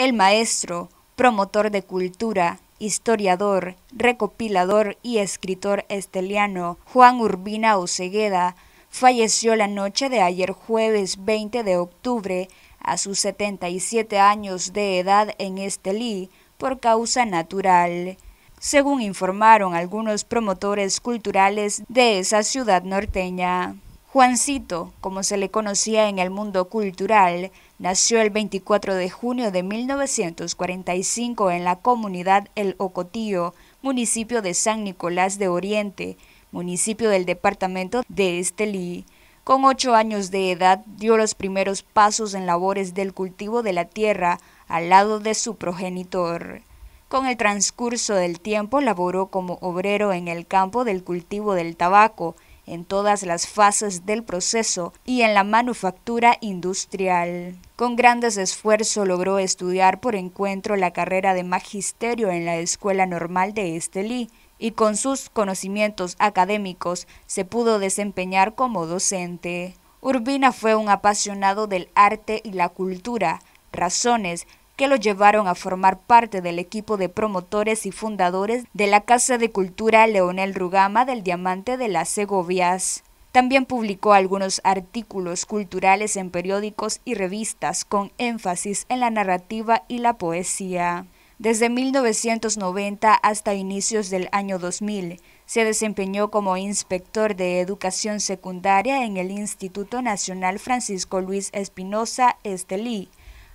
el maestro, promotor de cultura, historiador, recopilador y escritor esteliano Juan Urbina Ocegueda, falleció la noche de ayer jueves 20 de octubre a sus 77 años de edad en Estelí por causa natural, según informaron algunos promotores culturales de esa ciudad norteña. Juancito, como se le conocía en el mundo cultural, nació el 24 de junio de 1945 en la comunidad El Ocotío, municipio de San Nicolás de Oriente, municipio del departamento de Estelí. Con ocho años de edad dio los primeros pasos en labores del cultivo de la tierra al lado de su progenitor. Con el transcurso del tiempo laboró como obrero en el campo del cultivo del tabaco, en todas las fases del proceso y en la manufactura industrial. Con grandes esfuerzos logró estudiar por encuentro la carrera de magisterio en la Escuela Normal de Estelí y con sus conocimientos académicos se pudo desempeñar como docente. Urbina fue un apasionado del arte y la cultura, razones que lo llevaron a formar parte del equipo de promotores y fundadores de la Casa de Cultura Leonel Rugama del Diamante de las Segovias. También publicó algunos artículos culturales en periódicos y revistas con énfasis en la narrativa y la poesía. Desde 1990 hasta inicios del año 2000, se desempeñó como inspector de educación secundaria en el Instituto Nacional Francisco Luis Espinosa Estelí,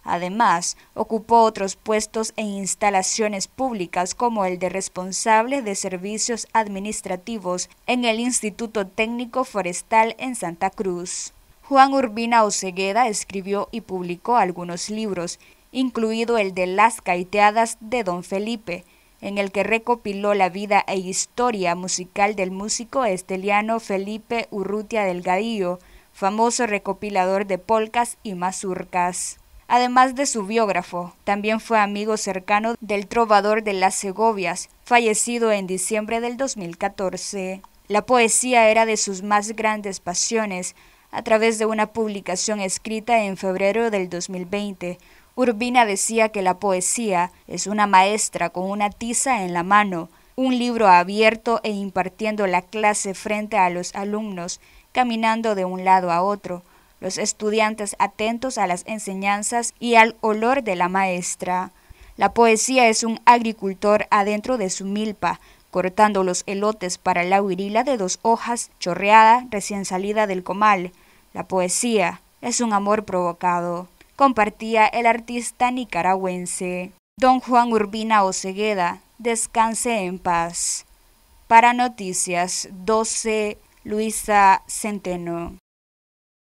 Además, ocupó otros puestos en instalaciones públicas como el de responsable de servicios administrativos en el Instituto Técnico Forestal en Santa Cruz. Juan Urbina Ocegueda escribió y publicó algunos libros, incluido el de Las Caiteadas de Don Felipe, en el que recopiló la vida e historia musical del músico esteliano Felipe Urrutia Delgadillo, famoso recopilador de polcas y mazurcas. Además de su biógrafo, también fue amigo cercano del trovador de las Segovias, fallecido en diciembre del 2014. La poesía era de sus más grandes pasiones. A través de una publicación escrita en febrero del 2020, Urbina decía que la poesía es una maestra con una tiza en la mano, un libro abierto e impartiendo la clase frente a los alumnos, caminando de un lado a otro los estudiantes atentos a las enseñanzas y al olor de la maestra. La poesía es un agricultor adentro de su milpa, cortando los elotes para la huirila de dos hojas chorreada recién salida del comal. La poesía es un amor provocado, compartía el artista nicaragüense. Don Juan Urbina Ocegueda, descanse en paz. Para Noticias 12, Luisa Centeno.